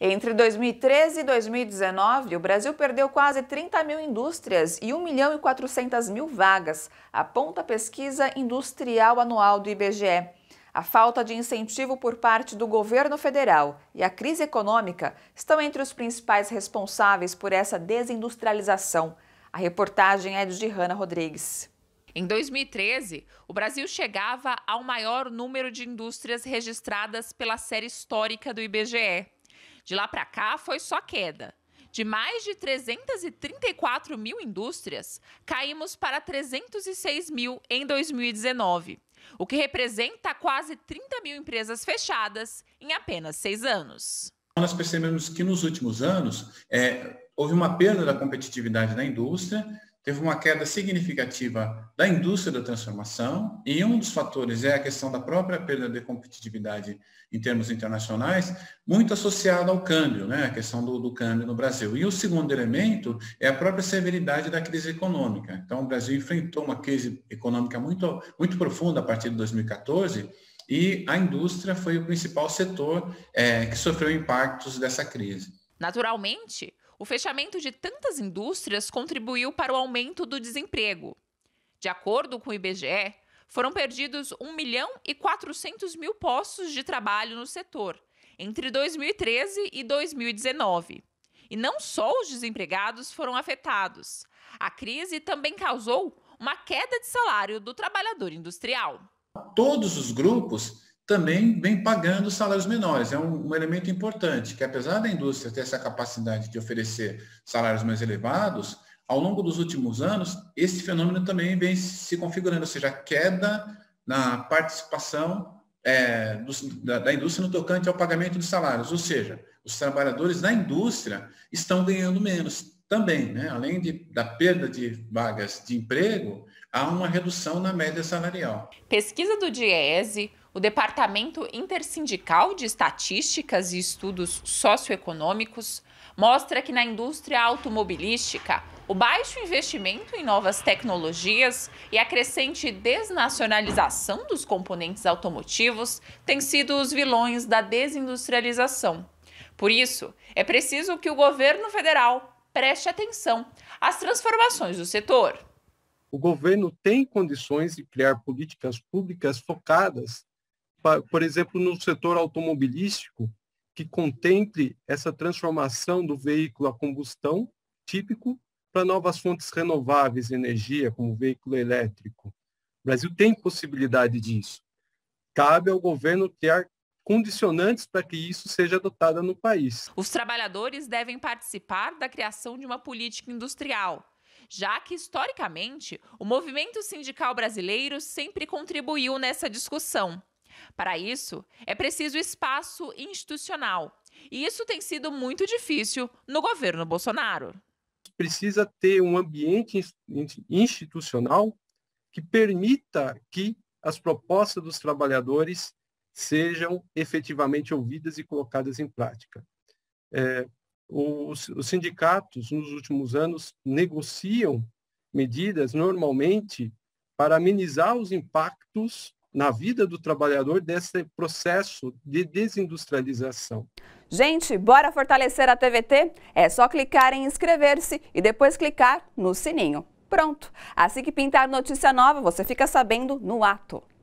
Entre 2013 e 2019, o Brasil perdeu quase 30 mil indústrias e 1 milhão e 400 mil vagas, aponta a pesquisa industrial anual do IBGE. A falta de incentivo por parte do governo federal e a crise econômica estão entre os principais responsáveis por essa desindustrialização. A reportagem é de Hanna Rodrigues. Em 2013, o Brasil chegava ao maior número de indústrias registradas pela série histórica do IBGE. De lá para cá, foi só queda. De mais de 334 mil indústrias, caímos para 306 mil em 2019, o que representa quase 30 mil empresas fechadas em apenas seis anos. Nós percebemos que nos últimos anos é, houve uma perda da competitividade da indústria, teve uma queda significativa da indústria da transformação, e um dos fatores é a questão da própria perda de competitividade em termos internacionais, muito associada ao câmbio, né, a questão do, do, câmbio no Brasil. E o segundo elemento é a própria severidade da crise econômica. Então, o Brasil enfrentou uma crise econômica muito, muito profunda a partir de 2014, e a indústria foi o principal setor é, que sofreu impactos dessa crise. Naturalmente, o fechamento de tantas indústrias contribuiu para o aumento do desemprego. De acordo com o IBGE, foram perdidos 1 milhão e 400 mil postos de trabalho no setor entre 2013 e 2019. E não só os desempregados foram afetados. A crise também causou uma queda de salário do trabalhador industrial. Todos os grupos também vem pagando salários menores. É um, um, elemento importante, que apesar da indústria ter essa capacidade de oferecer salários mais elevados, ao longo dos últimos anos, esse fenômeno também vem se configurando, ou seja, a queda na participação é, do, da, da indústria no tocante ao pagamento de salários. Ou seja, os trabalhadores da indústria estão ganhando menos também. Né? Além de, da perda de vagas de emprego, há uma redução na média salarial. Pesquisa do DIESE o Departamento Intersindical de Estatísticas e Estudos Socioeconômicos mostra que na indústria automobilística, o baixo investimento em novas tecnologias e a crescente desnacionalização dos componentes automotivos têm sido os vilões da desindustrialização. Por isso, é preciso que o governo federal preste atenção às transformações do setor. O governo tem condições de criar políticas públicas focadas por exemplo, no setor automobilístico, que contemple essa transformação do veículo a combustão típico para novas fontes renováveis de energia, como veículo elétrico. O Brasil tem possibilidade disso. Cabe ao governo criar condicionantes para que isso seja adotado no país. Os trabalhadores devem participar da criação de uma política industrial, já que, historicamente, o movimento sindical brasileiro sempre contribuiu nessa discussão. Para isso, é preciso espaço institucional. E isso tem sido muito difícil no governo Bolsonaro. Precisa ter um ambiente institucional que permita que as propostas dos trabalhadores sejam efetivamente ouvidas e colocadas em prática. É, os, os sindicatos, nos últimos anos, negociam medidas normalmente para amenizar os impactos na vida do trabalhador desse processo de desindustrialização. Gente, bora fortalecer a TVT? É só clicar em inscrever-se e depois clicar no sininho. Pronto! Assim que pintar notícia nova, você fica sabendo no ato.